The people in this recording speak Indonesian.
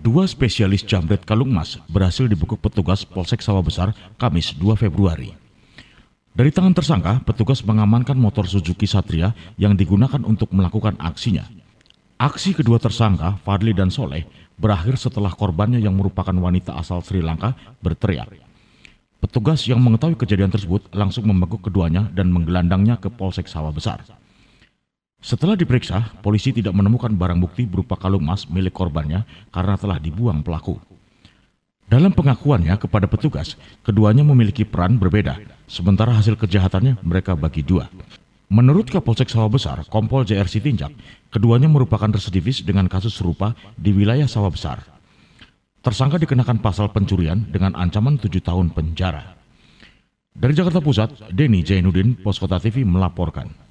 Dua spesialis jamret kalung emas berhasil dibekuk petugas Polsek Sawah Besar Kamis 2 Februari. Dari tangan tersangka, petugas mengamankan motor Suzuki Satria yang digunakan untuk melakukan aksinya. Aksi kedua tersangka, Fadli dan Soleh, berakhir setelah korbannya yang merupakan wanita asal Sri Lanka berteriak. Petugas yang mengetahui kejadian tersebut langsung membekuk keduanya dan menggelandangnya ke Polsek Sawah Besar. Setelah diperiksa, polisi tidak menemukan barang bukti berupa kalung emas milik korbannya karena telah dibuang pelaku. Dalam pengakuannya kepada petugas, keduanya memiliki peran berbeda, sementara hasil kejahatannya mereka bagi dua. Menurut Kapolsek Sawah Besar, Kompol JRC Sitinjak, keduanya merupakan residivis dengan kasus serupa di wilayah Sawah Besar. Tersangka dikenakan pasal pencurian dengan ancaman tujuh tahun penjara. Dari Jakarta Pusat, Denny Jainuddin, Poskota TV melaporkan.